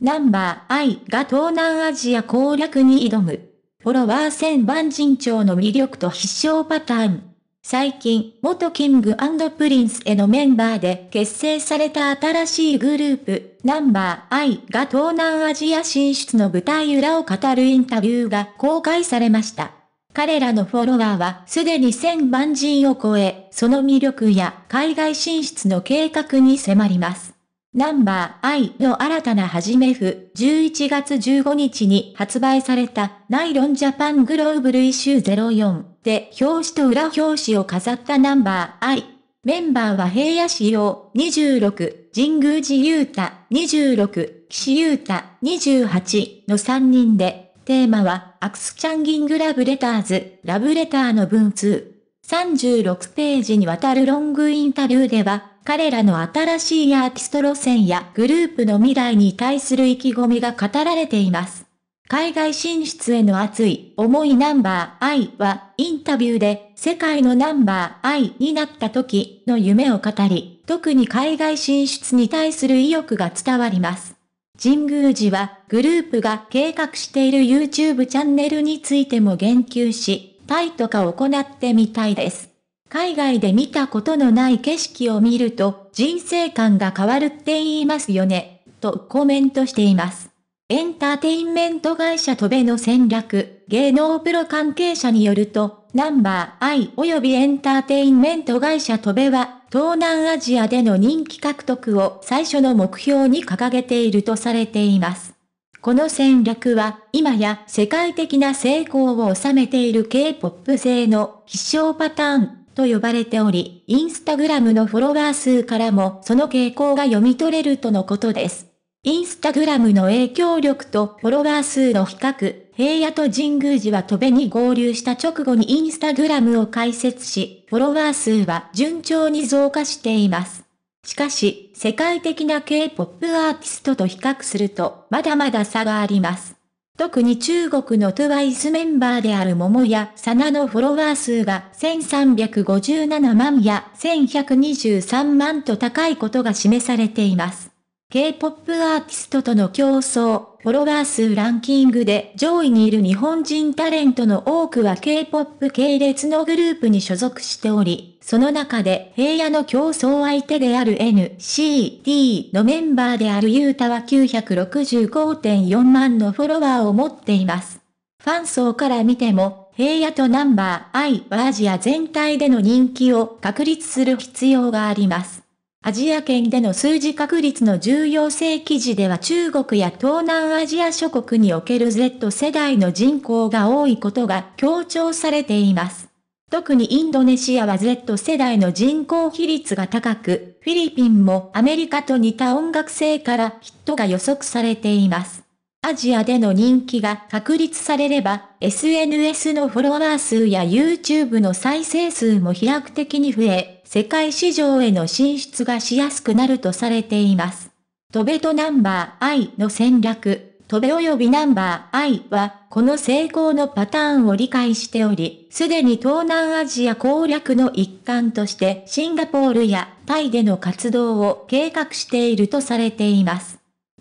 ナンバー I が東南アジア攻略に挑む。フォロワー1000万人長の魅力と必勝パターン。最近、元キングプリンスへのメンバーで結成された新しいグループ、ナンバー I が東南アジア進出の舞台裏を語るインタビューが公開されました。彼らのフォロワーはすでに1000万人を超え、その魅力や海外進出の計画に迫ります。ナンバー I の新たな始め譜、11月15日に発売された、ナイロンジャパングローブルイシュー04で表紙と裏表紙を飾ったナンバー I。メンバーは平野志陽26、神宮寺雄太26、岸優太28の3人で、テーマは、アクスチャンギングラブレターズ、ラブレターの文通。36ページにわたるロングインタビューでは、彼らの新しいアーティスト路線やグループの未来に対する意気込みが語られています。海外進出への熱い重いナンバー I はインタビューで世界のナンバー I になった時の夢を語り、特に海外進出に対する意欲が伝わります。神宮寺はグループが計画している YouTube チャンネルについても言及し、タイとか行ってみたいです。海外で見たことのない景色を見ると人生観が変わるって言いますよね、とコメントしています。エンターテインメント会社戸べの戦略、芸能プロ関係者によると、ナンバー I 及びエンターテインメント会社戸べは、東南アジアでの人気獲得を最初の目標に掲げているとされています。この戦略は、今や世界的な成功を収めている K-POP 製の必勝パターンと呼ばれており、インスタグラムのフォロワー数からもその傾向が読み取れるとのことです。インスタグラムの影響力とフォロワー数の比較、平野と神宮寺は戸部に合流した直後にインスタグラムを開設し、フォロワー数は順調に増加しています。しかし、世界的な K-POP アーティストと比較すると、まだまだ差があります。特に中国の TWICE メンバーである桃やサナのフォロワー数が1357万や1123万と高いことが示されています。K-POP アーティストとの競争、フォロワー数ランキングで上位にいる日本人タレントの多くは K-POP 系列のグループに所属しており、その中で平野の競争相手である NCT のメンバーであるユータは965.4万のフォロワーを持っています。ファン層から見ても、平野とナンバー I はアジア全体での人気を確立する必要があります。アジア圏での数字確率の重要性記事では中国や東南アジア諸国における Z 世代の人口が多いことが強調されています。特にインドネシアは Z 世代の人口比率が高く、フィリピンもアメリカと似た音楽性からヒットが予測されています。アジアでの人気が確立されれば、SNS のフォロワー数や YouTube の再生数も飛躍的に増え、世界市場への進出がしやすくなるとされています。トベとナンバー I の戦略、トベ及びナンバー I は、この成功のパターンを理解しており、すでに東南アジア攻略の一環として、シンガポールやタイでの活動を計画しているとされています。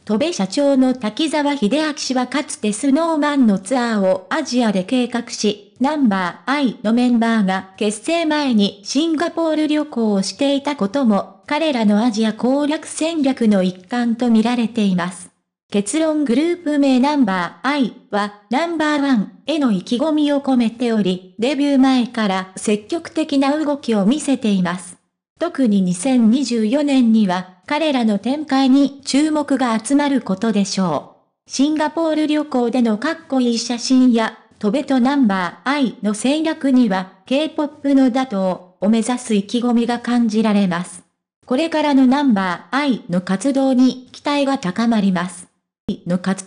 戸部社長の滝沢秀明氏はかつてスノーマンのツアーをアジアで計画し、ナンバー I のメンバーが結成前にシンガポール旅行をしていたことも、彼らのアジア攻略戦略の一環と見られています。結論グループ名ナンバー I はナンバーワンへの意気込みを込めており、デビュー前から積極的な動きを見せています。特に2024年には彼らの展開に注目が集まることでしょう。シンガポール旅行でのかっこいい写真や、トベとナンバー I の戦略には、K-POP の打倒を目指す意気込みが感じられます。これからのナンバー I の活動に期待が高まります。の活